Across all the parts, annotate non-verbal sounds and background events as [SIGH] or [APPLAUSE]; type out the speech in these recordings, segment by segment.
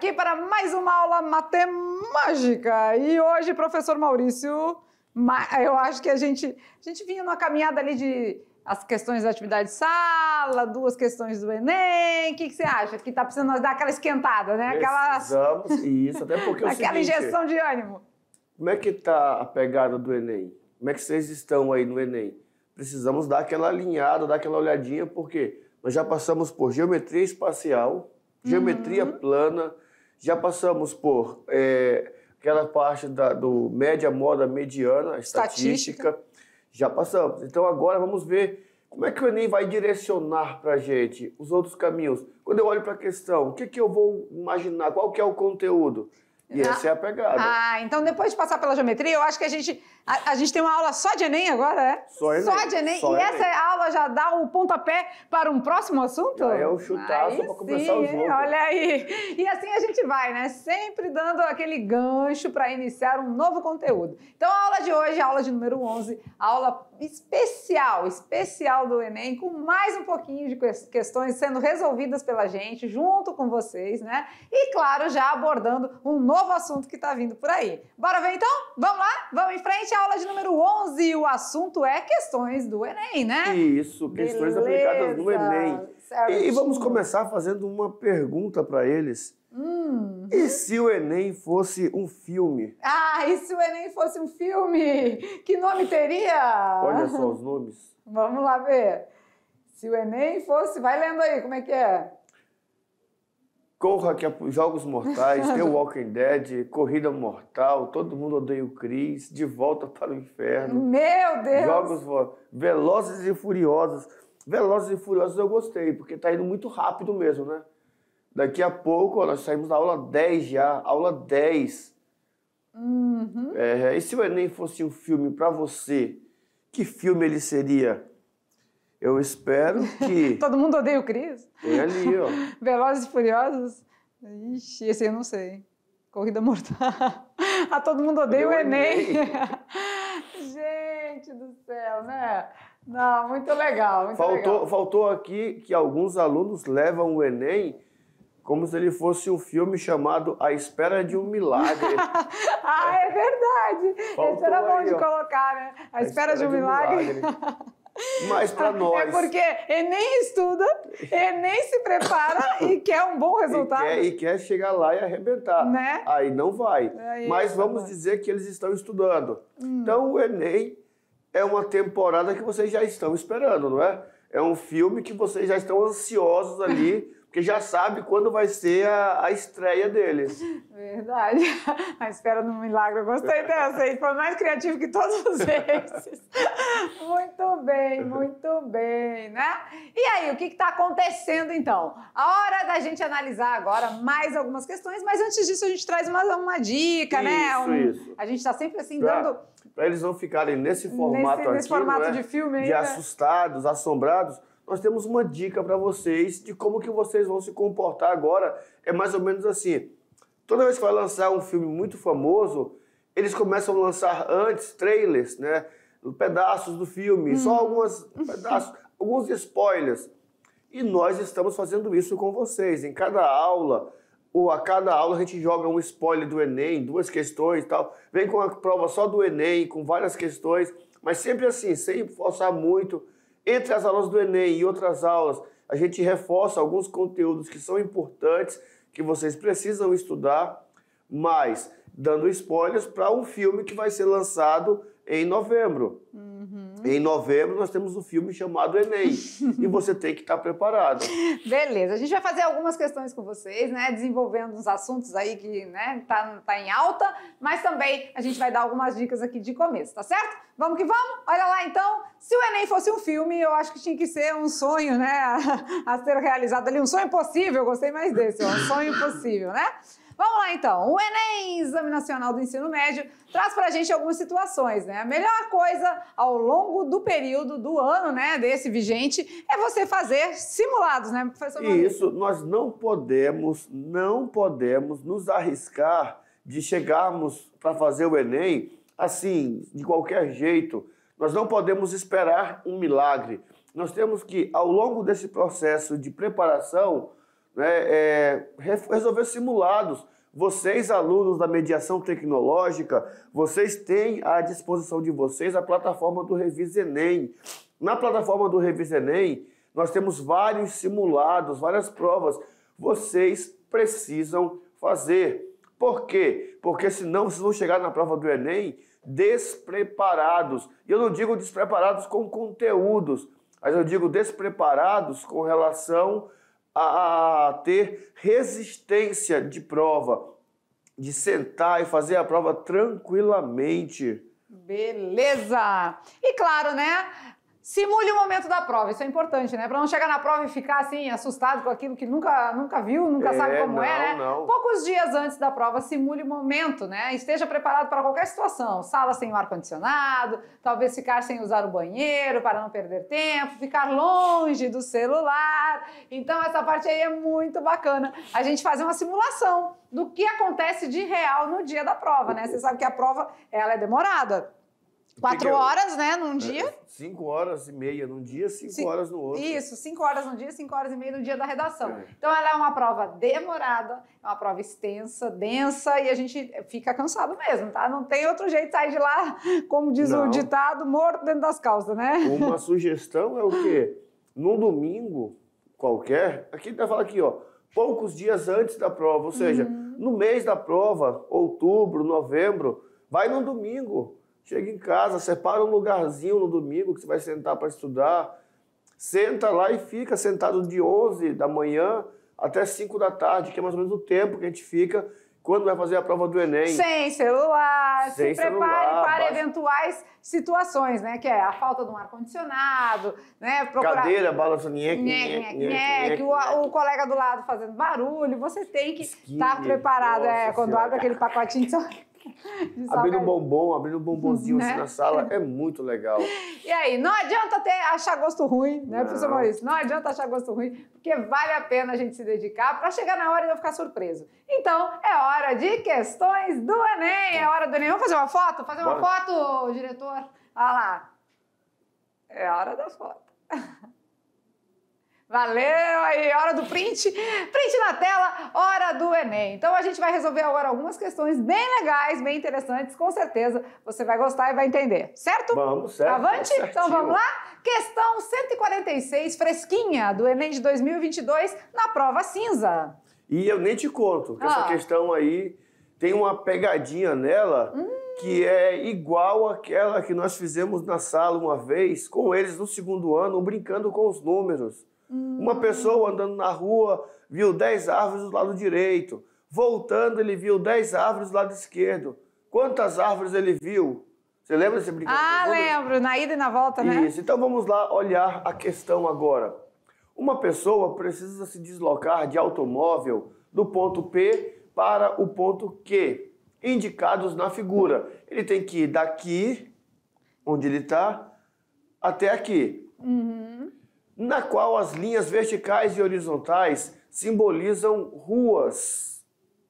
aqui para mais uma aula matemática. E hoje, professor Maurício, eu acho que a gente, a gente vinha numa caminhada ali de as questões da atividade de sala, duas questões do Enem. O que, que você acha? Que está precisando dar aquela esquentada, né? Aquela Precisamos, isso, até porque é o [LAUGHS] Aquela seguinte, injeção de ânimo. Como é que está a pegada do Enem? Como é que vocês estão aí no Enem? Precisamos dar aquela alinhada, dar aquela olhadinha, porque nós já passamos por geometria espacial, geometria uhum. plana, já passamos por é, aquela parte da, do média, moda, mediana, estatística. estatística. Já passamos. Então agora vamos ver como é que o Enem vai direcionar para a gente os outros caminhos. Quando eu olho para a questão, o que, que eu vou imaginar? Qual que é o conteúdo? E ah, essa é a pegada. Ah, então depois de passar pela geometria, eu acho que a gente, a, a gente tem uma aula só de Enem agora, é? Só Enem. Só de Enem. Só e Enem. essa aula já dá o um pontapé para um próximo assunto? Já é o chutaço para começar o jogo. Olha aí. E assim a gente vai, né? Sempre dando aquele gancho para iniciar um novo conteúdo. Então a aula de hoje, a aula de número 11, a aula especial, especial do Enem, com mais um pouquinho de questões sendo resolvidas pela gente, junto com vocês, né? E claro, já abordando um novo assunto que está vindo por aí. Bora ver então? Vamos lá? Vamos em frente à aula de número 11 e o assunto é questões do Enem, né? Isso, questões Beleza. aplicadas no Enem. Certo. E vamos começar fazendo uma pergunta para eles. Hum. E se o Enem fosse um filme? Ah, e se o Enem fosse um filme? Que nome teria? Olha só os nomes. [LAUGHS] Vamos lá ver. Se o Enem fosse. Vai lendo aí, como é que é? Corra, que é Jogos Mortais, The [LAUGHS] Walking Dead, Corrida Mortal, Todo Mundo Odeia o Chris, De Volta para o Inferno. Meu Deus! Jogos Velozes e Furiosos. Velozes e Furiosos eu gostei, porque tá indo muito rápido mesmo, né? Daqui a pouco, ó, nós saímos da aula 10 já, aula 10. Uhum. É, e se o Enem fosse um filme para você, que filme ele seria? Eu espero que... [LAUGHS] Todo mundo odeia o Cris? É ali, ó. [LAUGHS] Velozes e Furiosos? Ixi, esse eu não sei. Corrida Mortal. [LAUGHS] ah, todo mundo odeia o Enem. Enem. Gente do céu, né? Não, muito legal, muito faltou, legal. Faltou aqui que alguns alunos levam o Enem como se ele fosse um filme chamado A Espera de um Milagre. [LAUGHS] ah, é, verdade. isso era bom aí, de colocar, né? A, A espera, espera, de um, de um milagre. milagre. Mas para [LAUGHS] é nós. É porque Enem estuda, Enem se prepara e [LAUGHS] quer um bom resultado. E quer, e quer chegar lá e arrebentar. Né? Aí não vai. Aí Mas é vamos vai. dizer que eles estão estudando. Hum. Então o Enem é uma temporada que vocês já estão esperando, não é? É um filme que vocês já estão ansiosos ali porque já sabe quando vai ser a, a estreia deles Verdade. A espera do milagre. gostei dessa, Foi mais criativo que todos [LAUGHS] esses. Muito bem, muito bem, né? E aí, o que está acontecendo então? A hora da gente analisar agora mais algumas questões, mas antes disso a gente traz uma, uma dica, né? isso, né? Um, isso. A gente está sempre assim pra, dando. Para eles não ficarem nesse formato nesse, aqui. Nesse formato né? de filme, De assustados, assombrados nós temos uma dica para vocês de como que vocês vão se comportar agora. É mais ou menos assim. Toda vez que vai lançar um filme muito famoso, eles começam a lançar antes trailers, né? Pedaços do filme, hum. só uhum. alguns [LAUGHS] pedaços, alguns spoilers. E nós estamos fazendo isso com vocês. Em cada aula, ou a cada aula a gente joga um spoiler do Enem, duas questões e tal. Vem com a prova só do Enem, com várias questões, mas sempre assim, sem forçar muito entre as aulas do Enem e outras aulas, a gente reforça alguns conteúdos que são importantes, que vocês precisam estudar, mas dando spoilers para um filme que vai ser lançado em novembro. Hum. Em novembro nós temos um filme chamado Enem e você tem que estar tá preparado. Beleza, a gente vai fazer algumas questões com vocês, né? Desenvolvendo uns assuntos aí que né, tá, tá em alta, mas também a gente vai dar algumas dicas aqui de começo, tá certo? Vamos que vamos? Olha lá então, se o Enem fosse um filme, eu acho que tinha que ser um sonho, né? A, [LAUGHS] a ser realizado ali, um sonho possível, eu gostei mais desse, ó, um sonho possível, né? Vamos lá então. O Enem, Exame Nacional do Ensino Médio, traz para a gente algumas situações, né? A melhor coisa ao longo do período do ano, né, desse vigente, é você fazer simulados, né, professor? Isso, nós não podemos, não podemos nos arriscar de chegarmos para fazer o Enem assim, de qualquer jeito. Nós não podemos esperar um milagre. Nós temos que, ao longo desse processo de preparação, né, é, resolver simulados. Vocês, alunos da mediação tecnológica, vocês têm à disposição de vocês a plataforma do Revis Enem. Na plataforma do Revis Enem, nós temos vários simulados, várias provas. Vocês precisam fazer. Por quê? Porque senão vocês vão chegar na prova do Enem despreparados. E eu não digo despreparados com conteúdos, mas eu digo despreparados com relação a ter resistência de prova, de sentar e fazer a prova tranquilamente. Beleza! E claro, né? Simule o momento da prova, isso é importante, né? Para não chegar na prova e ficar assim, assustado com aquilo que nunca, nunca viu, nunca é, sabe como é, não, é, né? Não. Poucos dias antes da prova, simule o momento, né? Esteja preparado para qualquer situação. Sala sem ar-condicionado, talvez ficar sem usar o banheiro para não perder tempo, ficar longe do celular. Então, essa parte aí é muito bacana. A gente fazer uma simulação do que acontece de real no dia da prova, né? Você sabe que a prova ela é demorada. Quatro horas, né, num é, dia? Cinco horas e meia num dia, cinco, cinco horas no outro. Isso, cinco horas num dia, cinco horas e meia no dia da redação. É. Então ela é uma prova demorada, é uma prova extensa, densa, e a gente fica cansado mesmo, tá? Não tem outro jeito de sair de lá, como diz Não. o ditado, morto dentro das calças, né? Uma [LAUGHS] sugestão é o quê? Num domingo qualquer, aqui tá falando aqui, ó, poucos dias antes da prova, ou seja, uhum. no mês da prova, outubro, novembro, vai num domingo Chega em casa, separa um lugarzinho no domingo que você vai sentar para estudar. Senta lá e fica sentado de 11 da manhã até 5 da tarde, que é mais ou menos o tempo que a gente fica quando vai fazer a prova do Enem. Sem celular, Sem se prepare celular, para eventuais situações, né? Que é a falta de um ar-condicionado, né? Procurar... Cadeira, balança, nheque, nheque, nheque, o, o colega do lado fazendo barulho. Você tem que estar tá preparado. Nossa, é, quando abre aquele pacotinho de [LAUGHS] abrindo um bombom, abrindo um bombonzinho assim né? assim na sala, é muito legal. E aí, não adianta ter, achar gosto ruim, né, professor Maurício? Não adianta achar gosto ruim, porque vale a pena a gente se dedicar para chegar na hora e não ficar surpreso. Então, é hora de questões do Enem. É hora do Enem. Vamos fazer uma foto? Fazer uma Bora. foto, diretor? Olha ah lá. É hora da foto. [LAUGHS] Valeu aí, hora do print, print na tela, hora do Enem. Então a gente vai resolver agora algumas questões bem legais, bem interessantes, com certeza você vai gostar e vai entender, certo? Vamos, certo. Avante? então vamos lá? Questão 146, fresquinha, do Enem de 2022, na prova cinza. E eu nem te conto, que ah. essa questão aí tem uma pegadinha nela hum. que é igual àquela que nós fizemos na sala uma vez com eles no segundo ano, brincando com os números. Uma pessoa andando na rua viu 10 árvores do lado direito. Voltando, ele viu 10 árvores do lado esquerdo. Quantas árvores ele viu? Você lembra desse brincadeira? Ah, Quando... lembro. Na ida e na volta, né? Isso. Então vamos lá olhar a questão agora. Uma pessoa precisa se deslocar de automóvel do ponto P para o ponto Q, indicados na figura. Ele tem que ir daqui, onde ele está, até aqui. Uhum na qual as linhas verticais e horizontais simbolizam ruas.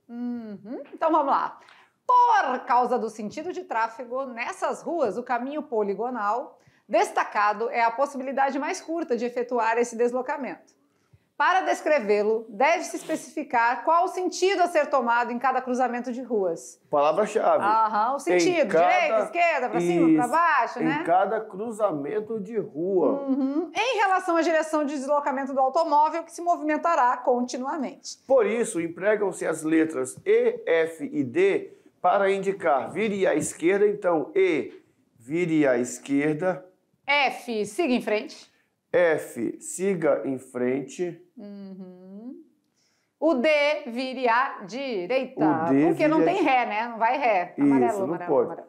Uhum. Então vamos lá. Por causa do sentido de tráfego, nessas ruas, o caminho poligonal destacado é a possibilidade mais curta de efetuar esse deslocamento. Para descrevê-lo, deve-se especificar qual o sentido a ser tomado em cada cruzamento de ruas. Palavra-chave. Aham, o sentido. Cada... Direita, esquerda, para cima, para baixo, né? Em cada cruzamento de rua. Uhum. Em relação à direção de deslocamento do automóvel, que se movimentará continuamente. Por isso, empregam-se as letras E, F e D para indicar vire à esquerda, então E, vire à esquerda. F, siga em frente. F, siga em frente. Uhum. O D vire à direita. porque não tem ré, né? Não vai ré. Amarelo, Isso, não amarelo, pode. amarelo.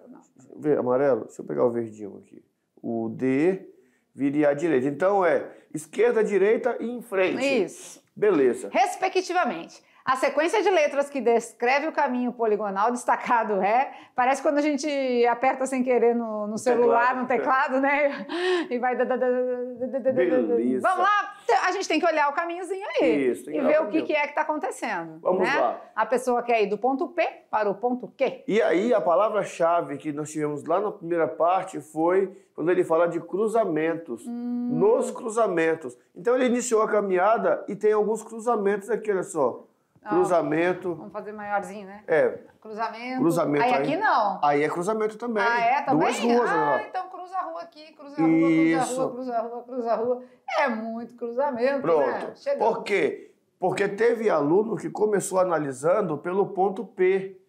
Não. Amarelo? Deixa eu pegar o verdinho aqui. O D vire à direita. Então é esquerda, direita e em frente. Isso. Beleza. Respectivamente. A sequência de letras que descreve o caminho poligonal destacado ré, parece quando a gente aperta sem querer no, no celular, teclado, no teclado, é. né? E vai. Beleza. Vamos lá, a gente tem que olhar o caminhozinho aí. Isso, e ver o que, que, é que está acontecendo. Vamos né? lá. A pessoa quer ir do ponto P para o ponto Q. E aí, a palavra-chave que nós tivemos lá na primeira parte foi quando ele fala de cruzamentos, hum. nos cruzamentos. Então ele iniciou a caminhada e tem alguns cruzamentos aqui, olha só. Ah, cruzamento. Vamos fazer maiorzinho, né? É. Cruzamento. Cruzamento. Aí, aí aqui não. Aí é cruzamento também. Ah, é? Também? Duas ruas, ah, então cruza a rua aqui, cruza a rua, Isso. cruza a rua, cruza a rua, cruza a rua. É muito cruzamento, né? Pronto. né? Por quê? Porque teve aluno que começou analisando pelo ponto P.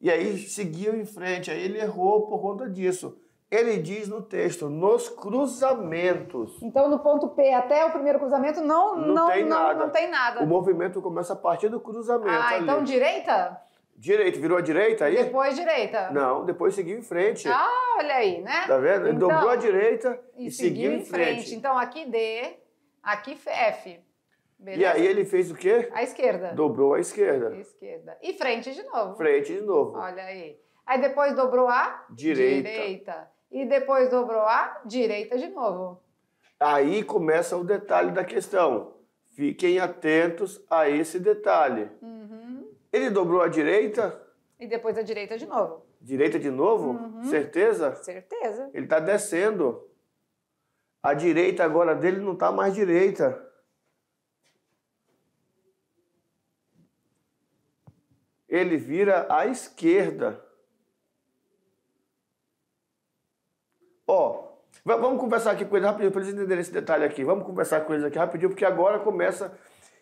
E aí seguiu em frente, aí ele errou por conta disso. Ele diz no texto, nos cruzamentos. Então, no ponto P até o primeiro cruzamento, não, não, não, tem, não, nada. não tem nada. O movimento começa a partir do cruzamento. Ah, então ali. então direita? Direita, virou a direita aí? Depois direita. Não, depois seguiu em frente. Ah, olha aí, né? Tá vendo? Ele então, dobrou a direita e, seguiu, seguiu em frente. frente. Então, aqui D, aqui F. Beleza? E aí ele fez o quê? A esquerda. Dobrou a esquerda. Esquerda. E frente de novo. Frente de novo. Olha aí. Aí depois dobrou a direita. direita e depois dobrou à direita de novo. Aí começa o detalhe da questão. Fiquem atentos a esse detalhe. Uhum. Ele dobrou à direita? E depois à direita de novo. Direita de novo? Uhum. Certeza? Certeza. Ele está descendo. A direita agora dele não está mais direita. Ele vira à esquerda. Ó, vamos conversar aqui com eles rapidinho, para eles entenderem esse detalhe aqui. Vamos conversar com eles aqui rapidinho, porque agora começa.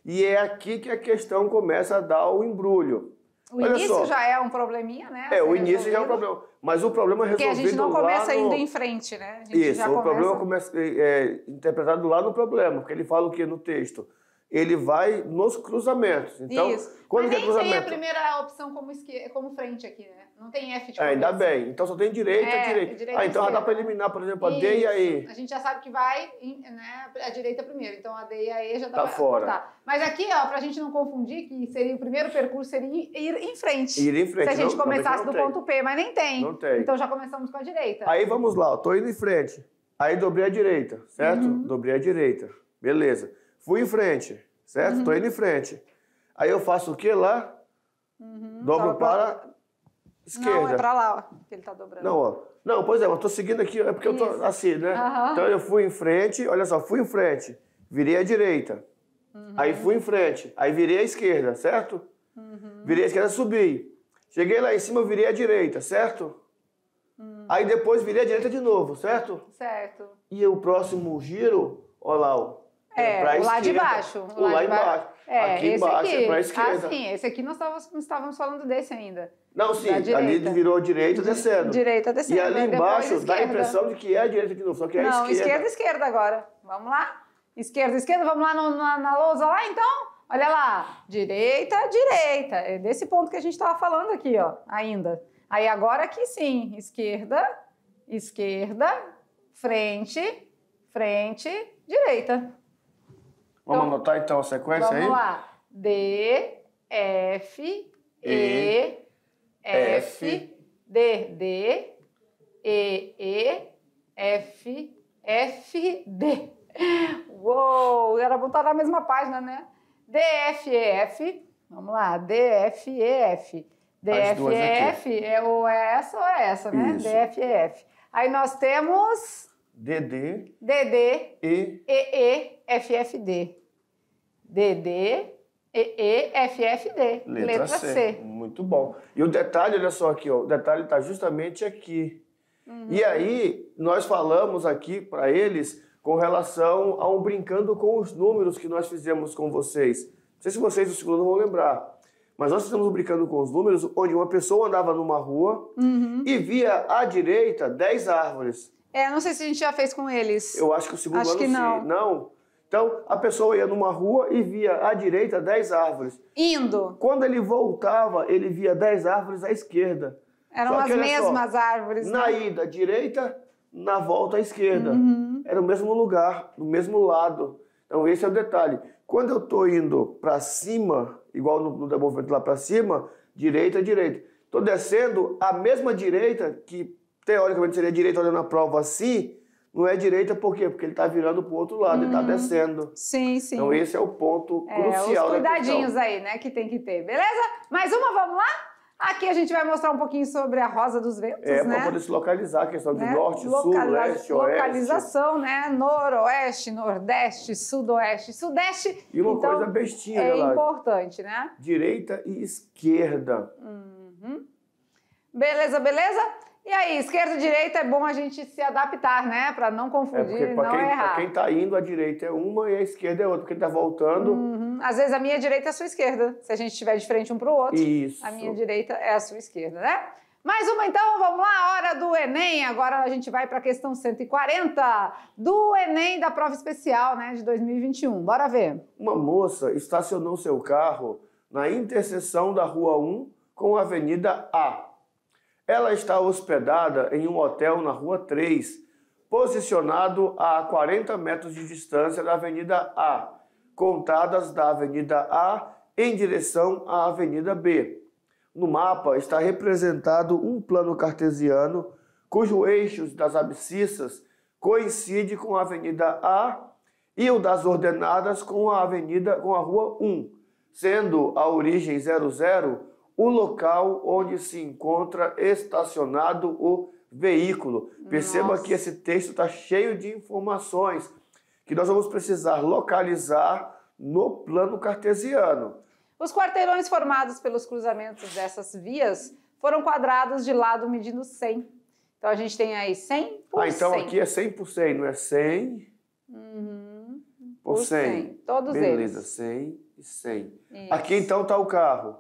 E é aqui que a questão começa a dar o embrulho. O Olha início só. já é um probleminha, né? É, o resolvido. início já é um problema. Mas o problema é resolvido. Porque a gente não começa no... indo em frente, né? Isso, o começa... problema começa, é, é, interpretado lá no problema, porque ele fala o que no texto? ele vai nos cruzamentos. Então, Isso. quando Mas tem cruzamento. tem a primeira opção como, como frente aqui, né? Não tem F de é, Ainda bem. Então só tem direita é, direita. direita ah, então já dá para eliminar, por exemplo, Isso. a D e a E. A gente já sabe que vai né, a direita primeiro. Então a D e a E já dá tá pra fora. Cortar. Mas aqui, ó, pra gente não confundir, que seria o primeiro percurso seria ir em frente. Ir em frente. Se a gente não, começasse do tem. ponto P, mas nem tem. Não tem. Então já começamos com a direita. Aí vamos lá, ó, tô indo em frente. Aí dobrei a direita, certo? Uhum. Dobrei a direita. Beleza. Fui em frente, certo? Estou uhum. indo em frente. Aí eu faço o que lá? Uhum. Dobro para pra... esquerda. Não, é para lá, ó, que ele está dobrando. Não, ó. Não, pois é, eu estou seguindo aqui, é porque Isso. eu estou assim, né? Uhum. Então eu fui em frente, olha só, fui em frente, virei à direita. Uhum. Aí fui em frente, aí virei à esquerda, certo? Uhum. Virei à esquerda, subi. Cheguei lá em cima, virei à direita, certo? Uhum. Aí depois virei à direita de novo, certo? Certo. E o próximo giro, olha lá, ó, é, é, pra o esquerda, lá de baixo. O lá, de baixo. É, embaixo. É, aqui embaixo aqui. é pra esquerda. Ah, sim, esse aqui nós estávamos falando desse ainda. Não, sim, ali virou a direita descendo. Direita descendo. E ali né? embaixo dá a impressão de que é a direita de novo, só que é não, a esquerda. Não, esquerda, esquerda agora. Vamos lá? Esquerda, esquerda, vamos lá no, na, na lousa lá então? Olha lá, direita, direita. É desse ponto que a gente estava falando aqui, ó, ainda. Aí agora aqui sim, esquerda, esquerda, frente, frente, direita. Vamos então, anotar então a sequência vamos aí? Vamos lá. D, F, E, e F, F, D, D, E, E, F, F, D. Uou! Era bom estar na mesma página, né? D, F, E, F. Vamos lá. D, F, E, F. D, F, E, F. É, ou é essa ou é essa, né? Isso. D, F, E, F. Aí nós temos DD. DD. E. EE. FFD. DD. f FFD. Letra, Letra C. C. Muito bom. E o detalhe, olha só aqui, ó, o detalhe está justamente aqui. Uhum. E aí, nós falamos aqui para eles com relação a um brincando com os números que nós fizemos com vocês. Não sei se vocês do segundo vão lembrar. Mas nós estamos brincando com os números, onde uma pessoa andava numa rua uhum. e via à direita 10 árvores. É, não sei se a gente já fez com eles. Eu acho que o segundo acho ano que não. Se... não. Então, a pessoa ia numa rua e via à direita 10 árvores. Indo. Quando ele voltava, ele via 10 árvores à esquerda. Eram as mesmas só, árvores. Na né? ida à direita, na volta à esquerda. Uhum. Era o mesmo lugar, no mesmo lado. Então, esse é o detalhe. Quando eu estou indo para cima, igual no, no desenvolvimento lá para cima, direita, direita. Estou descendo a mesma direita que teoricamente seria direito olhando a prova assim, não é direita por quê? Porque ele está virando para o outro lado, tá uhum. ele está descendo. Sim, sim. Então esse é o ponto é, crucial. Os cuidadinhos aí, né, que tem que ter. Beleza? Mais uma, vamos lá? Aqui a gente vai mostrar um pouquinho sobre a Rosa dos Ventos, é, né? É, para poder se localizar, a questão de né? norte, Localiza sul, leste, oeste. Localização, né? Noroeste, nordeste, sudoeste, sudeste. E uma então, coisa bestinha, É lá. importante, né? Direita e esquerda. Uhum. Beleza, beleza? E aí, esquerda e direita é bom a gente se adaptar, né? Para não é, confundir é e não quem, errar. Pra quem tá indo, a direita é uma e a esquerda é outra. Pra quem tá voltando. Uhum. Às vezes a minha direita é a sua esquerda. Se a gente estiver de frente um pro outro, Isso. a minha direita é a sua esquerda, né? Mais uma então, vamos lá, hora do Enem. Agora a gente vai para a questão 140 do Enem da prova especial, né, de 2021. Bora ver. Uma moça estacionou seu carro na interseção da Rua 1 com a Avenida A ela está hospedada em um hotel na Rua 3, posicionado a 40 metros de distância da Avenida A, contadas da Avenida A em direção à Avenida B. No mapa está representado um plano cartesiano cujo eixo das abscissas coincide com a Avenida A e o das ordenadas com a Avenida com a Rua 1, sendo a origem 00 o local onde se encontra estacionado o veículo. Perceba Nossa. que esse texto está cheio de informações que nós vamos precisar localizar no plano cartesiano. Os quarteirões formados pelos cruzamentos dessas vias foram quadrados de lado medindo 100. Então a gente tem aí 100 por Ah, então 100. aqui é 100 por 100, não é 100 uhum. por, por 100. 100. Todos Beleza, eles. Beleza, 100 e 100. Isso. Aqui então está o carro.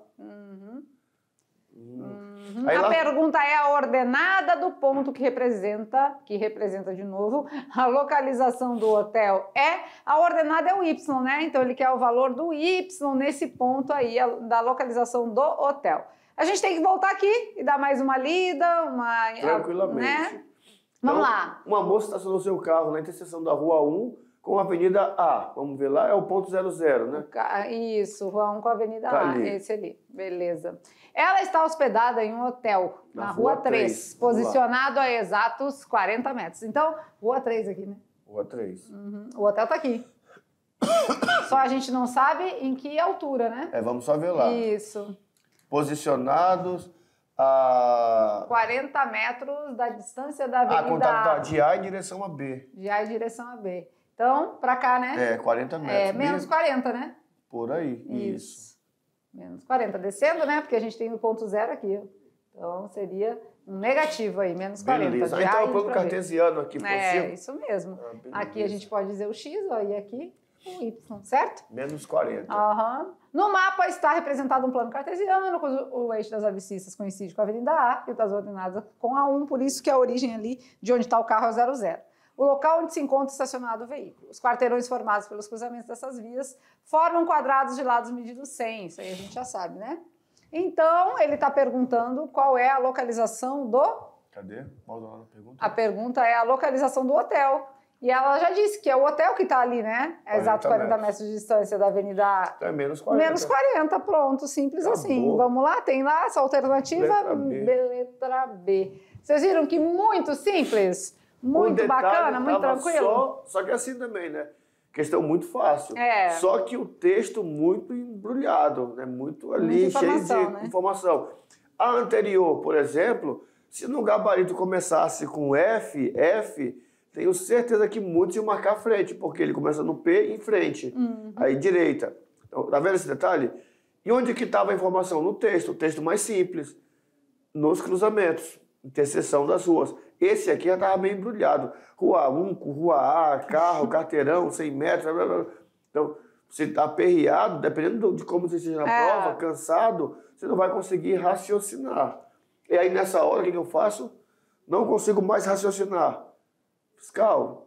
Uhum. Aí, a lá... pergunta é a ordenada do ponto que representa, que representa de novo, a localização do hotel é, a ordenada é o Y, né? Então ele quer o valor do Y nesse ponto aí a, da localização do hotel. A gente tem que voltar aqui e dar mais uma lida, uma. Tranquilamente. Né? Então, Vamos lá. Uma moça estacionou seu carro na interseção da rua 1 com a Avenida A. Vamos ver lá, é o ponto 00, né? Isso, Rua 1 com a Avenida tá A, ali. esse ali. Beleza. Ela está hospedada em um hotel na, na Rua, 3, 3 posicionado a exatos 40 metros. Então, Rua 3 aqui, né? Rua 3. Uhum. O hotel está aqui. [COUGHS] só a gente não sabe em que altura, né? É, vamos só ver lá. Isso. Posicionados a... 40 metros da distância da ah, avenida... Ah, contato de A em direção a B. De A em direção a B. Então, para cá, né? É, 40 metros. É, menos 40, né? Por aí, isso. isso menos 40, descendo, né? Porque a gente tem o ponto zero aqui. Então seria um negativo aí, menos 40. Beleza, ah, então é plano cartesiano aqui possível. É, isso mesmo. Ah, aqui a gente pode dizer o x, ó, e aqui o y, certo? Menos 40. Uhum. No mapa está representado um plano cartesiano, o eixo das abscissas coincide com a avenida A e das ordenadas com a 1, por isso que a origem ali de onde está o carro é o 00 o local onde se encontra estacionado o veículo. Os quarteirões formados pelos cruzamentos dessas vias formam quadrados de lados medidos 100, isso aí a gente já sabe, né? Então, ele está perguntando qual é a localização do... Cadê? Maldonado pergunta. A pergunta é a localização do hotel. E ela já disse que é o hotel que está ali, né? É exato 40 metros. metros. de distância da avenida. Então é menos 40. Menos 40, pronto, simples Acabou. assim. Vamos lá, tem lá essa alternativa, letra B. letra B. Vocês viram que muito simples? Muito bacana, muito tranquilo. Só, só que assim também, né? Questão muito fácil. É. Só que o texto muito embrulhado, né? muito ali, cheio de né? informação. A anterior, por exemplo, se no gabarito começasse com F, F, tenho certeza que muitos iam marcar frente, porque ele começa no P em frente, uhum. aí direita. Então, tá vendo esse detalhe? E onde que estava a informação? No texto, o texto mais simples, nos cruzamentos, interseção das ruas. Esse aqui já estava meio embrulhado. Rua 1, rua A, carro, carteirão, 100 metros. Blá, blá, blá. Então, você tá aperreado, dependendo de como você esteja na é. prova, cansado, você não vai conseguir raciocinar. E aí, nessa hora, o que eu faço? Não consigo mais raciocinar. Fiscal,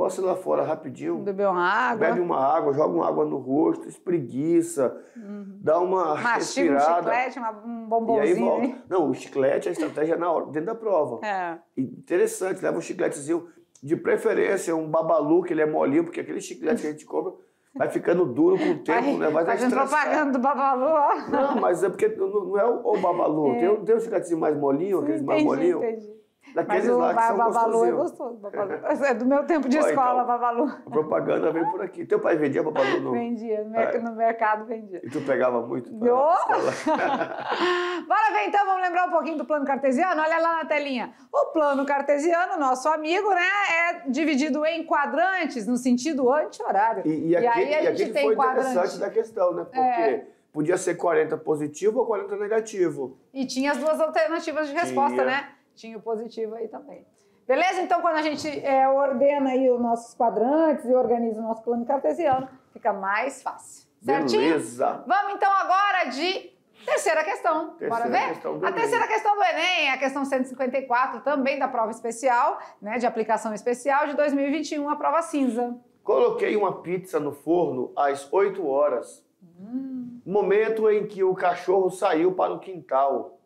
Posso ir lá fora rapidinho? Beber uma água. Bebe uma água, joga uma água no rosto, espreguiça, uhum. dá uma Mastiga respirada. um chiclete, um bombonzinho. E aí volta. Não, o chiclete, é a estratégia é na hora, dentro da prova. É. Interessante, leva um chicletezinho, de preferência um babalu, que ele é molinho, porque aquele chiclete que a gente compra vai ficando duro com o [LAUGHS] tempo, Ai, né? Vai tá estressado. propaganda do Babalu, ó. Não, mas é porque não, não é o, o Babalu. [LAUGHS] É. Tem, tem um chicletezinho mais molinho, aqueles mais molinhos. Entendi. Daqueles Mas o lá que são Babalu é gostoso. Babalu. É do meu tempo de então, escola, então, Babalu. A propaganda veio por aqui. Teu pai vendia Babalu no... Vendia, no, é. mercado vendia. E tu pegava muito? Pra... [LAUGHS] Bora ver então, vamos lembrar um pouquinho do plano cartesiano? Olha lá na telinha. O plano cartesiano, nosso amigo, né, é dividido em quadrantes, no sentido anti-horário. E, e, aqui, e aí a gente tem foi quadrante. interessante da questão, né? Porque... É podia ser 40 positivo ou 40 negativo. E tinha as duas alternativas de resposta, tinha. né? pontinho positivo aí também. Beleza? Então, quando a gente é, ordena aí os nossos quadrantes e organiza o nosso plano cartesiano, fica mais fácil. Certinho? Beleza. Vamos então agora de terceira questão. Terceira Bora ver? Questão a terceira questão do Enem, a questão 154, também da prova especial, né, de aplicação especial de 2021, a prova cinza. Coloquei uma pizza no forno às 8 horas. Hum. Momento em que o cachorro saiu para o quintal.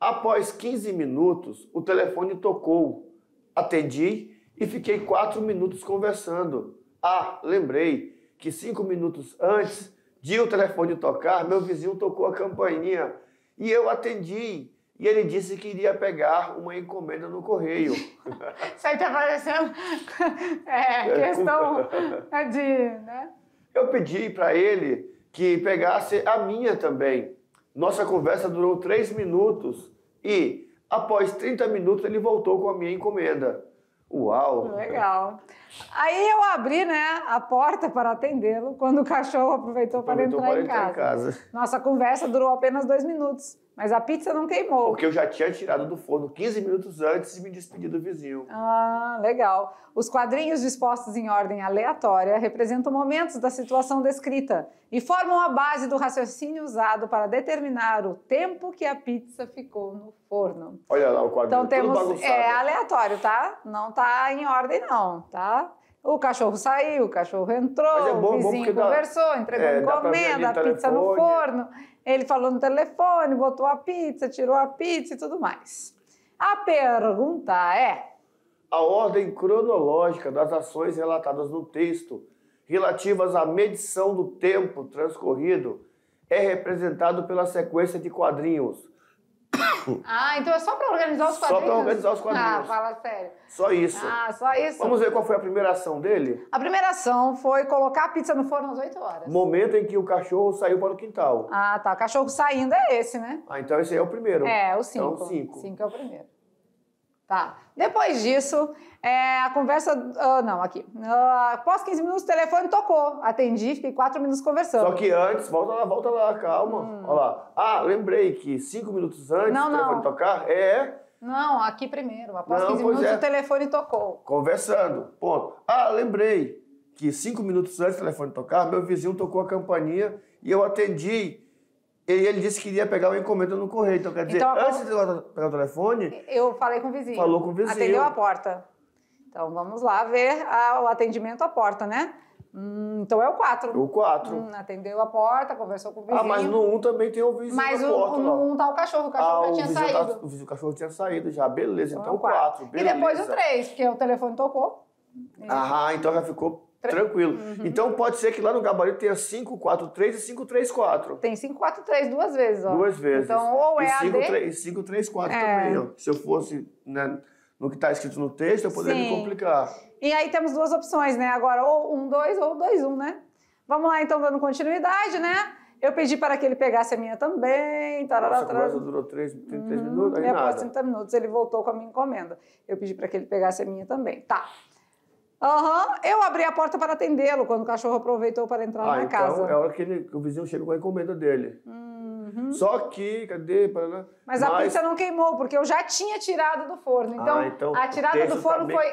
Após 15 minutos, o telefone tocou. Atendi e fiquei quatro minutos conversando. Ah, lembrei que cinco minutos antes de o telefone tocar, meu vizinho tocou a campainha e eu atendi. E ele disse que iria pegar uma encomenda no correio. Isso aí tá parecendo é, é questão [LAUGHS] de. Né? Eu pedi para ele que pegasse a minha também. Nossa conversa durou três minutos e, após 30 minutos, ele voltou com a minha encomenda. Uau! Legal. Aí eu abri né, a porta para atendê-lo quando o cachorro aproveitou, aproveitou para, entrar, para entrar em, casa. em, casa. Nossa conversa durou apenas dois minutos. Mas a pizza não queimou. Porque eu já tinha tirado do forno 15 minutos antes e me despedi do vizinho. Ah, legal. Os quadrinhos dispostos em ordem aleatória representam momentos da situação descrita e formam a base do raciocínio usado para determinar o tempo que a pizza ficou no forno. Olha lá o quadrinho. Então temos bagunçado. é aleatório, tá? Não tá em ordem não, tá? O cachorro saiu, o cachorro entrou, é bom, o vizinho conversou, dá, entregou é, encomenda, a pizza telefone. no forno. Ele falou no telefone, botou a pizza, tirou a pizza e tudo mais. A pergunta é: a ordem cronológica das ações relatadas no texto relativas à medição do tempo transcorrido é representado pela sequência de quadrinhos [COUGHS] Ah, então é só para organizar os quadrinhos? Só para organizar os quadrinhos. Ah, fala sério. Só isso. Ah, só isso. Vamos ver qual foi a primeira ação dele? A primeira ação foi colocar a pizza no forno às 8 horas. Momento em que o cachorro saiu para o quintal. Ah, tá. O cachorro saindo é esse, né? Ah, então esse aí é o primeiro. É, o 5. Então, 5. 5 é o primeiro. Tá. Depois disso, é, a conversa. Uh, não, aqui. Uh, após 15 minutos, o telefone tocou. Atendi, fiquei 4 minutos conversando. Só que antes, volta lá, volta lá, calma. Hum. Olha lá. Ah, lembrei que 5 minutos antes o telefone não. tocar é, é. Não, aqui primeiro. Após não, 15 minutos, é. o telefone tocou. Conversando. Ponto. Ah, lembrei que 5 minutos antes do telefone tocar, meu vizinho tocou a campainha e eu atendi e ele disse que iria pegar uma encomenda no correio. Então, quer dizer, então, antes de pegar o telefone. Eu falei com o vizinho. Falou com o vizinho. Atendeu a porta. Então, vamos lá ver a, o atendimento à porta, né? Hum, então é o 4. O 4. Hum, atendeu a porta, conversou com o vizinho. Ah, mas no 1 um também tem o vizinho. Mas o, porta, no 1 um tá o cachorro, o cachorro ah, já o tinha tá- saído. Tá, o cachorro tinha saído já, beleza. Então, então é o 4. E depois o 3, porque o telefone tocou. Ah, Aham, então já ficou Tranquilo. Uhum. Então pode ser que lá no gabarito tenha 5, 4, 3 e 5, 3, 4. Tem 5, 4, 3 duas vezes, ó. Duas vezes. Então, ou é e 5, AD... 3, 5, 3, 4 é. também. Ó. Se eu fosse né, no que está escrito no texto, eu poderia Sim. me complicar. E aí temos duas opções, né? Agora, ou 1, 2 ou 2, 1, né? Vamos lá, então, dando continuidade, né? Eu pedi para que ele pegasse a minha também. Tarará, Nossa, a conversa durou 3, 33 uhum, minutos, aí é, nada. Após 30 minutos, ele voltou com a minha encomenda. Eu pedi para que ele pegasse a minha também. Tá. Uhum. Eu abri a porta para atendê-lo quando o cachorro aproveitou para entrar ah, na então casa. É a hora que, ele, que o vizinho chega com a encomenda dele. Uhum. Só que, cadê? Mas, Mas a pizza não queimou, porque eu já tinha tirado do forno. Então, ah, então a tirada do forno foi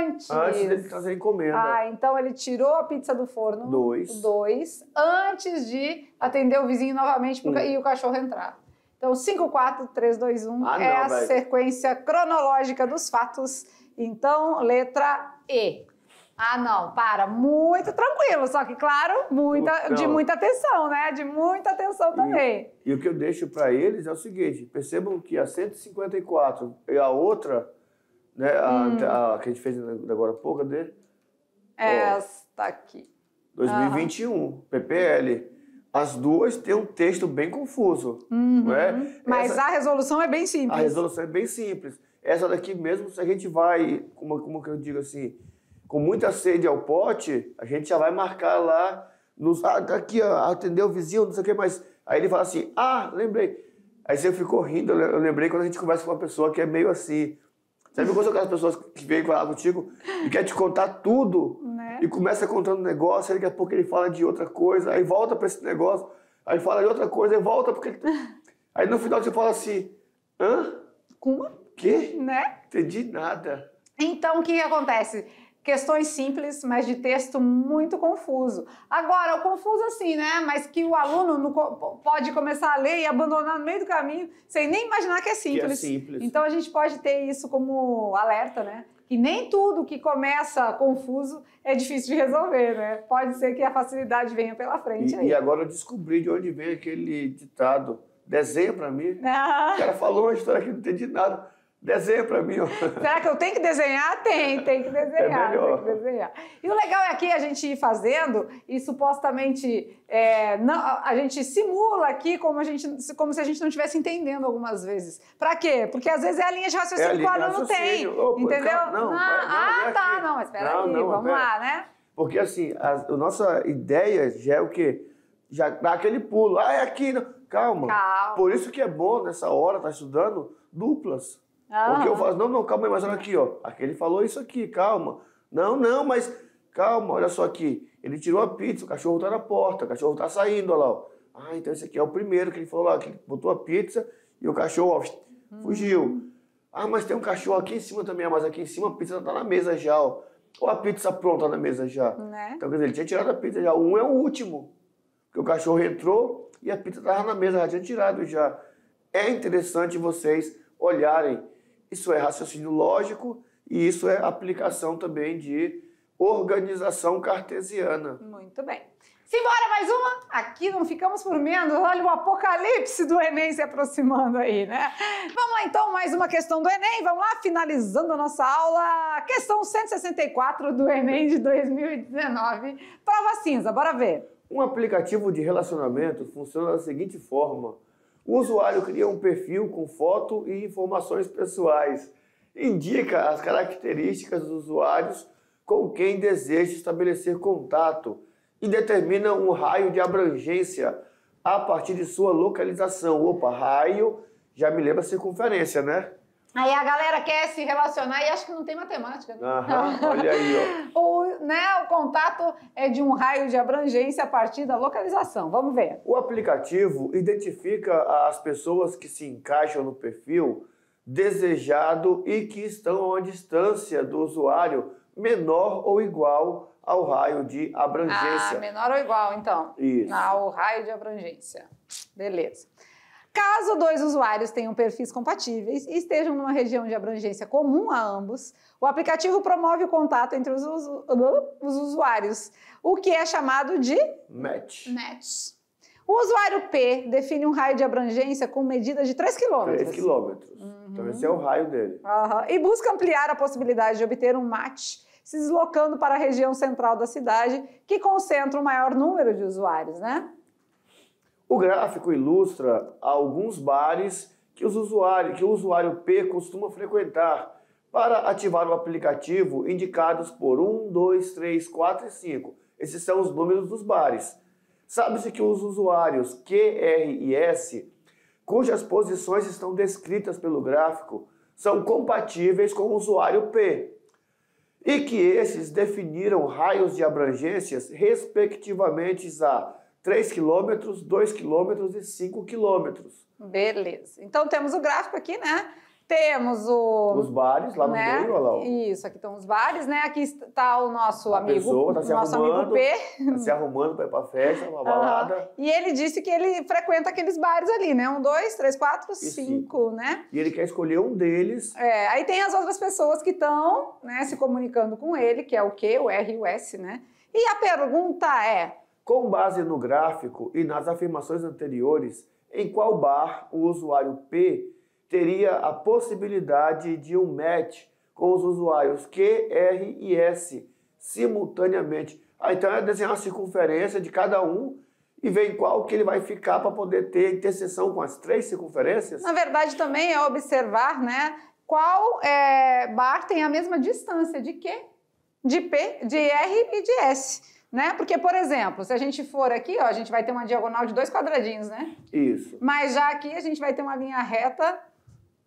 antes. Antes dele trazer a encomenda. Ah, então ele tirou a pizza do forno. Dois. Dois. Antes de atender o vizinho novamente um. e o cachorro entrar. Então, 5, 4, 3, 2, 1 ah, é não, a véio. sequência cronológica dos fatos. Então, letra E. Ah, não, para, muito tranquilo, só que, claro, muita, então, de muita atenção, né? De muita atenção também. E, e o que eu deixo para eles é o seguinte: percebam que a 154 e a outra, né, hum. a, a, que a gente fez agora há pouco, de, esta ó, aqui. 2021, PPL. As duas têm um texto bem confuso, uhum. não é? Mas Essa, a resolução é bem simples. A resolução é bem simples. Essa daqui mesmo, se a gente vai, como, como que eu digo assim, com muita sede ao pote, a gente já vai marcar lá, nos, ah, tá aqui, ó, atendeu o vizinho, não sei o quê, mas aí ele fala assim, ah, lembrei. Aí você ficou rindo, eu lembrei quando a gente conversa com uma pessoa que é meio assim. Sabe viu quando aquelas pessoas que vêm falar contigo e quer te contar tudo né? e começa contando um negócio, aí daqui a pouco ele fala de outra coisa, aí volta para esse negócio, aí fala de outra coisa, aí volta porque ele... [LAUGHS] aí no final você fala assim, hã? Como? Quê? Né? Entendi nada. Então o que, que acontece? Questões simples, mas de texto muito confuso. Agora, o confuso assim, né? Mas que o aluno no, pode começar a ler e abandonar no meio do caminho sem nem imaginar que é simples. Que é simples. Então a gente pode ter isso como alerta, né? que nem tudo que começa confuso é difícil de resolver, né? Pode ser que a facilidade venha pela frente. E, aí. e agora eu descobri de onde veio aquele ditado: desenha para mim. [LAUGHS] Ah. O cara falou uma história que não entendi nada. Desenha para mim. Será que eu tenho que desenhar? Tem, tem que é desenhar. É melhor. Tem que desenhar. E o legal é aqui a gente ir fazendo e supostamente é, não, a gente simula aqui como, a gente, como se a gente não estivesse entendendo algumas vezes. Para quê? Porque às vezes é a linha de é raciocínio é linha que o aluno tem. Opa, entendeu? Calma, não, ah, não, ah, não, é tá, não, mas espera aí, vamos pera. lá, né? Porque assim, a, a, nossa ideia já é o quê? Já dá aquele pulo. Ah, é aqui. Calma. Calma. Por isso que é bom nessa hora estar tá estudando duplas. Ah. Porque eu ah. falo, não, não, calma aí, mas olha aqui, ó. Aquele falou isso aqui, calma. Não, não, mas calma, olha só aqui. Ele tirou a pizza, o cachorro tá na porta, o cachorro tá saindo, olha lá, ó. Ah, então esse aqui é o primeiro que ele falou lá, que botou a pizza e o cachorro, ó, hum. fugiu. Ah, mas tem um cachorro aqui em cima também, mas aqui em cima a pizza tá na mesa já, ó. Ou a pizza pronta na mesa já. Né? Então, quer dizer, ele tinha tirado a pizza já. Um é o último. Porque o cachorro entrou e a pizza estava na mesa, já tinha tirado já. É interessante vocês olharem isso é raciocínio lógico e isso é aplicação também de organização cartesiana. Muito bem. Simbora mais uma? Aqui não ficamos por menos. Olha o apocalipse do Enem se aproximando aí, né? Vamos lá então, mais uma questão do Enem. Vamos lá, finalizando a nossa aula. Questão 164 do Enem de 2019. Prova cinza, bora ver. Um aplicativo de relacionamento funciona da seguinte forma o usuário cria um perfil com foto e informações pessoais. Indica as características dos usuários com quem deseja estabelecer contato e determina um raio de abrangência a partir de sua localização. Opa, raio já me lembra circunferência, né? Aí a galera quer se relacionar e acho que não tem matemática. Né? Aham, olha aí, ó. [LAUGHS] o, né, o contato é de um raio de abrangência a partir da localização. Vamos ver. O aplicativo identifica as pessoas que se encaixam no perfil desejado e que estão a uma distância do usuário menor ou igual ao raio de abrangência. Ah, menor ou igual, então. Isso. Ao ah, raio de abrangência. Beleza. Caso dois usuários tenham perfis compatíveis e estejam numa região de abrangência comum a ambos, o aplicativo promove o contato entre os, usu os usuários, o que é chamado de match. match. O usuário P define um raio de abrangência com medida de 3 km. 3 km. Uhum. Então esse é o raio dele. Uhum. E busca ampliar a possibilidade de obter um match se deslocando para a região central da cidade, que concentra o maior número de usuários, né? O gráfico ilustra alguns bares que, os usuários, que o usuário P costuma frequentar para ativar o aplicativo indicados por 1, 2, 3, 4 e 5. Esses são os números dos bares. Sabe-se que os usuários Q, R e S, cujas posições estão descritas pelo gráfico, são compatíveis com o usuário P, e que esses definiram raios de abrangências respectivamente a 3 quilômetros, 2 quilômetros e 5 quilômetros. Beleza. Então temos o gráfico aqui, né? Temos o... Os bares lá no né? meio, olha lá. Isso, aqui estão os bares, né? Aqui está o nosso a amigo, pessoa tá se nosso amigo P. Tá se arrumando para ir para festa, uma balada. E ele disse que ele frequenta aqueles bares ali, né? Um, dois, três, quatro, cinco, né? E ele quer escolher um deles. É, aí tem as outras pessoas que estão né, se comunicando com ele, que é o Q, o R e o S, né? E a pergunta é, com base no gráfico e nas afirmações anteriores, em qual bar o usuário P teria a possibilidade de um match com os usuários Q, R e S simultaneamente. Ah, então é desenhar uma circunferência de cada um e ver em qual que ele vai ficar para poder ter interseção com as três circunferências? Na verdade, também é observar né, qual é, bar tem a mesma distância de Q, de P, de R e de S né? Porque, por exemplo, se a gente for aqui, ó, a gente vai ter uma diagonal de dois quadradinhos, né? Isso. Mas já aqui a gente vai ter uma linha reta,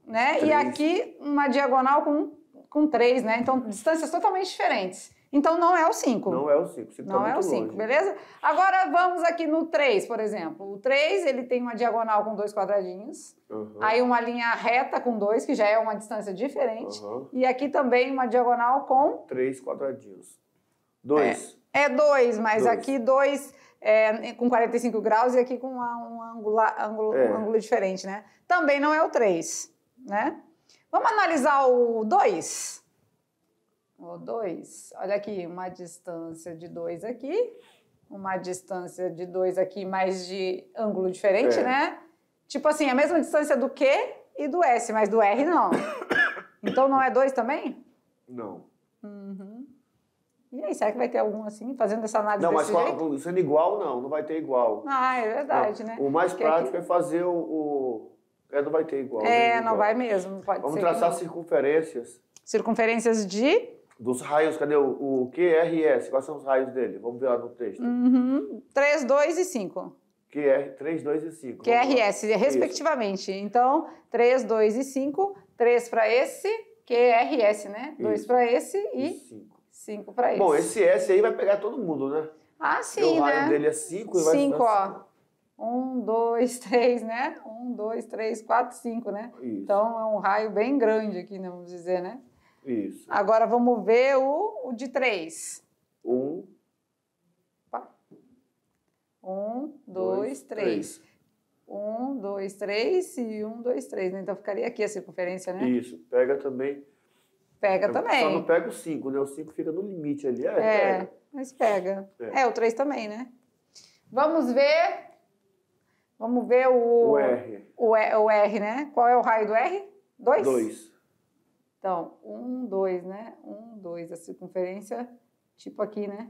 né? Três. E aqui uma diagonal com, com três, né? Então, distâncias totalmente diferentes. Então, não é o 5. Não é o 5. Não tá é o 5, beleza? Agora, vamos aqui no 3, por exemplo. O 3, ele tem uma diagonal com dois quadradinhos. Uhum. Aí, uma linha reta com dois, que já é uma distância diferente. Uhum. E aqui também uma diagonal com... Três quadradinhos. Dois. É. É dois, mas dois. aqui dois é, com 45 graus e aqui com uma, um, angula, ângulo, é. um ângulo diferente, né? Também não é o 3, né? Vamos analisar o 2. O 2, olha aqui, uma distância de 2 aqui, uma distância de 2 aqui, mas de ângulo diferente, é. né? Tipo assim, a mesma distância do Q e do S, mas do R não. [COUGHS] Então não é 2 também? Não. Uhum. E aí, será que vai ter algum assim, fazendo essa análise Não, mas jeito? sendo igual, não, não vai ter igual. Ah, é verdade, não. né? O mais Porque prático aqui... é fazer o, o... É, não vai ter igual. É, não igual. vai mesmo. Pode Vamos traçar circunferências. Circunferências de? Dos raios, cadê o, o QRS? Quais são os raios dele? Vamos ver lá no texto. Uhum. 3, 2 e 5. QR, 3, 2 e 5. QRS, respectivamente. Então, né? Isso. Então, 3, 2 e 5. 3 para esse, QRS, né? 2 para esse e 5. 5 para isso. Bom, esse S aí vai pegar todo mundo, né? Ah, sim, o né? O raio dele é cinco e vai 5, ó. 1, Um, dois, três, né? Um, dois, três, quatro, cinco, né? Isso. Então é um raio bem grande aqui, né? vamos dizer, né? Isso. Agora vamos ver o, o de três. Um. Opa. Um, dois, 3. três. 2, Um, dois, três e um, dois, três. Né? Então ficaria aqui a circunferência, né? Isso. Pega também Pega eu também. Só não pega o 5, né? O 5 fica no limite ali. É, é pega. mas pega. É, é o 3 também, né? Vamos ver. Vamos ver o. O R. O, e, o R, né? Qual é o raio do R? 2? 2. Então, 1, um, 2, né? 1, um, 2. A circunferência, tipo aqui, né?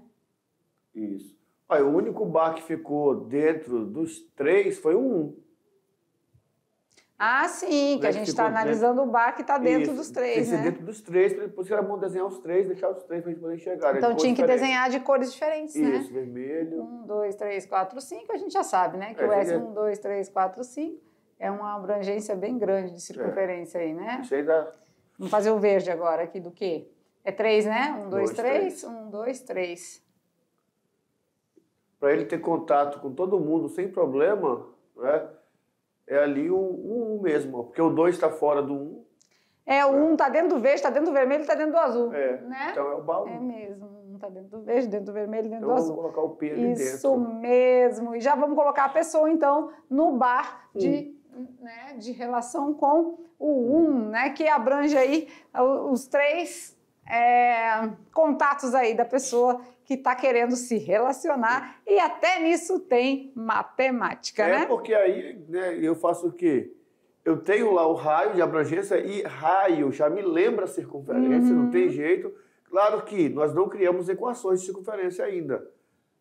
Isso. Olha, o único bar que ficou dentro dos 3 foi o 1. Ah, sim, né, que a né, gente está tipo, né, analisando o bar que está dentro Isso, dos três, tem né? dentro dos três, por isso que era bom desenhar os três, deixar os três para a gente poder enxergar. Né, então tinha que diferente. desenhar de cores diferentes, Isso, né? Isso, vermelho. Um, dois, três, quatro, cinco, a gente já sabe, né? Que é, o S, é... um, dois, três, quatro, cinco, é uma abrangência bem grande de circunferência é. aí, né? Isso aí dá... Vamos fazer o verde agora aqui do quê? É três, né? Um, dois, dois três. três. Um, dois, três. Para ele ter contato com todo mundo sem problema, né? é ali o 1 um mesmo, porque o 2 está fora do 1. Um. É, o 1 né? um está dentro do verde, está dentro do vermelho, está dentro do azul. É, né? então é o baú. É mesmo, está dentro do verde, dentro do vermelho, dentro então do azul. Então vamos colocar o P ali Isso dentro. Isso mesmo, e já vamos colocar a pessoa, então, no bar de... Um. Né, de relação com o 1, um, né, que abrange aí os três é, contatos aí da pessoa que está querendo se relacionar e até nisso tem matemática, é, né? É, porque aí né, eu faço o quê? Eu tenho lá o raio de abrangência e raio já me lembra circunferência, uhum. não tem uhum. jeito. Claro que nós não criamos equações de circunferência ainda.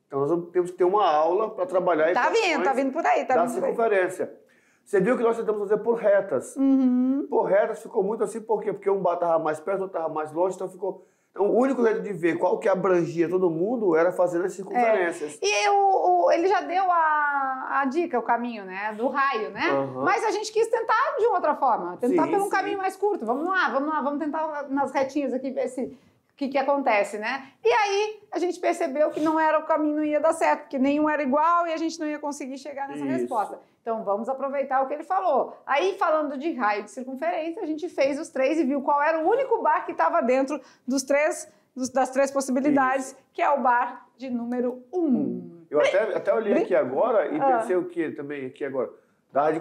Então nós temos que ter uma aula para trabalhar tá equações vindo, tá vindo por aí, tá da vindo circunferência. Aí. Você viu que nós tentamos fazer por retas. Uhum. Por retas ficou muito assim, por quê? Porque um estava mais perto, outro estava mais longe, então ficou então, o único jeito de ver qual que abrangia todo mundo era fazendo as é. circunferências. É. E o, o, ele já deu a, a, dica, o caminho, né? Do raio, né? Uhum. Mas a gente quis tentar de outra forma, tentar sim, pelo sim. caminho mais curto. Vamos lá, vamos lá, vamos tentar nas retinhas aqui, ver se o que, que acontece, né? E aí a gente percebeu que não era o caminho, não ia dar certo, que nenhum era igual e a gente não ia conseguir chegar nessa Isso. resposta. Então vamos aproveitar o que ele falou. Aí, falando de raio de circunferência, a gente fez os três e viu qual era o único bar que estava dentro dos três, dos, das três possibilidades, Isso. que é o bar de número um. Eu até, até olhei aqui agora e ah. pensei o que também aqui agora? Dava de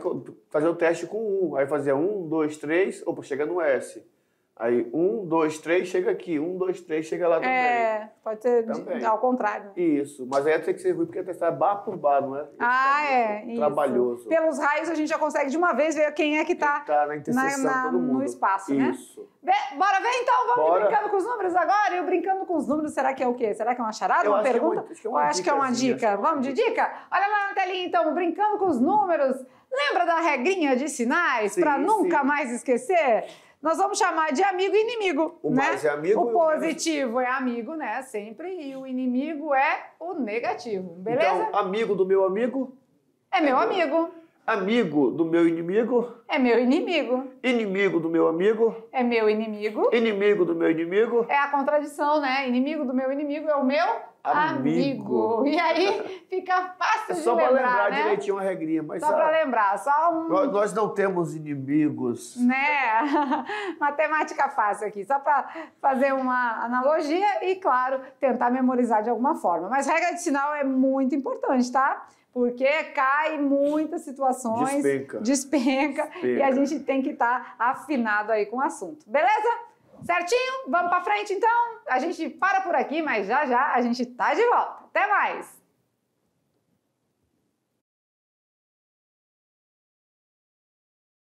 fazer o teste com um. Aí fazia um, dois, três, opa, chega no S. Aí um, dois, três, chega aqui. Um, dois, três, chega lá também. É, pode ser de, ao contrário. Isso, mas aí tem que ser ruim porque é testar bar por bar, não é? Isso ah, é. Isso. Trabalhoso. Pelos raios a gente já consegue de uma vez ver quem é que está tá na interseção, na, na, todo mundo. no espaço, isso. né? Isso. Bora ver então, vamos Bora. brincando com os números agora. E o brincando com os números, será que é o quê? Será que é uma charada, Eu uma pergunta? Que é, é uma, acho que é uma dica. É uma dica. Vamos de dica? Olha lá na telinha então, brincando com os números. Lembra da regrinha de sinais para nunca sim. mais esquecer? nós vamos chamar de amigo e inimigo. O né? mais é amigo. O é positivo o é amigo, né? Sempre. E o inimigo é o negativo. Beleza? Então, amigo do meu amigo. É, é meu amigo. Amigo do meu inimigo. É meu inimigo. Inimigo do meu amigo. É meu inimigo. Inimigo do meu inimigo. É a contradição, né? Inimigo do meu inimigo é o meu amigo. amigo. E aí [LAUGHS] fica fácil é de lembrar, Só para lembrar né? direitinho uma regrinha. Mas, só para lembrar, só um... Nós, nós, não temos inimigos. Né? [LAUGHS] Matemática fácil aqui, só para fazer uma analogia e, claro, tentar memorizar de alguma forma. Mas regra de sinal é muito importante, tá? Porque cai muitas situações, despenca, despenca, despenca. e a gente tem que estar tá afinado aí com o assunto. Beleza? Certinho? Vamos para frente então? A gente para por aqui, mas já já a gente tá de volta. Até mais!